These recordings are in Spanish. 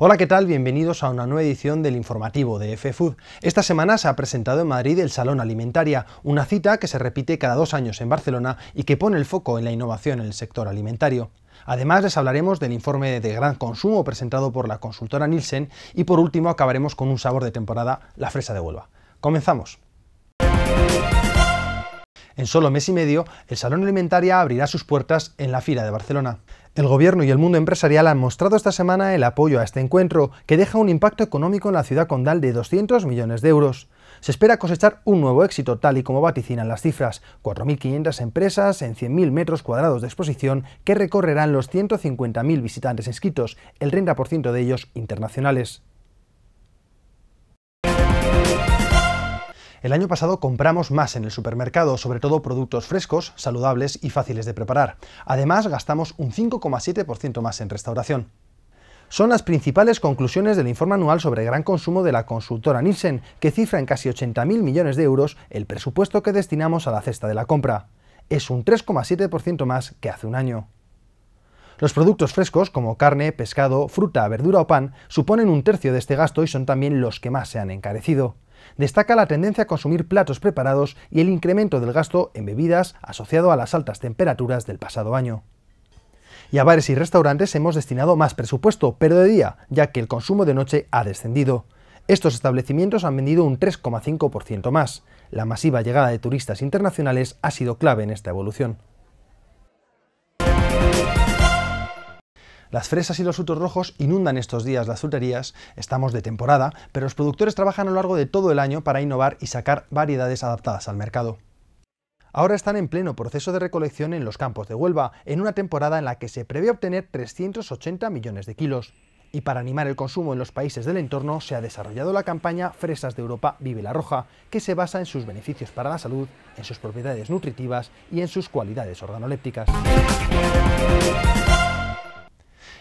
Hola, ¿qué tal? Bienvenidos a una nueva edición del informativo de FFood. Esta semana se ha presentado en Madrid el Salón Alimentaria, una cita que se repite cada dos años en Barcelona y que pone el foco en la innovación en el sector alimentario. Además, les hablaremos del informe de gran consumo presentado por la consultora Nielsen y por último acabaremos con un sabor de temporada, la fresa de Huelva. Comenzamos. En solo mes y medio, el Salón Alimentaria abrirá sus puertas en la fila de Barcelona. El gobierno y el mundo empresarial han mostrado esta semana el apoyo a este encuentro, que deja un impacto económico en la ciudad condal de 200 millones de euros. Se espera cosechar un nuevo éxito, tal y como vaticinan las cifras, 4.500 empresas en 100.000 metros cuadrados de exposición que recorrerán los 150.000 visitantes inscritos, el 30% de ellos internacionales. El año pasado compramos más en el supermercado, sobre todo productos frescos, saludables y fáciles de preparar. Además, gastamos un 5,7% más en restauración. Son las principales conclusiones del informe anual sobre gran consumo de la consultora Nielsen, que cifra en casi 80.000 millones de euros el presupuesto que destinamos a la cesta de la compra. Es un 3,7% más que hace un año. Los productos frescos, como carne, pescado, fruta, verdura o pan, suponen un tercio de este gasto y son también los que más se han encarecido. Destaca la tendencia a consumir platos preparados y el incremento del gasto en bebidas asociado a las altas temperaturas del pasado año. Y a bares y restaurantes hemos destinado más presupuesto, pero de día, ya que el consumo de noche ha descendido. Estos establecimientos han vendido un 3,5% más. La masiva llegada de turistas internacionales ha sido clave en esta evolución. Las fresas y los frutos rojos inundan estos días las fruterías, estamos de temporada, pero los productores trabajan a lo largo de todo el año para innovar y sacar variedades adaptadas al mercado. Ahora están en pleno proceso de recolección en los campos de Huelva, en una temporada en la que se prevé obtener 380 millones de kilos. Y para animar el consumo en los países del entorno se ha desarrollado la campaña Fresas de Europa Vive la Roja, que se basa en sus beneficios para la salud, en sus propiedades nutritivas y en sus cualidades organolépticas.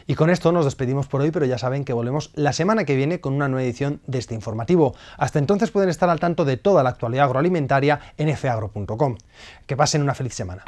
Y con esto nos despedimos por hoy, pero ya saben que volvemos la semana que viene con una nueva edición de este informativo. Hasta entonces pueden estar al tanto de toda la actualidad agroalimentaria en fagro.com. Que pasen una feliz semana.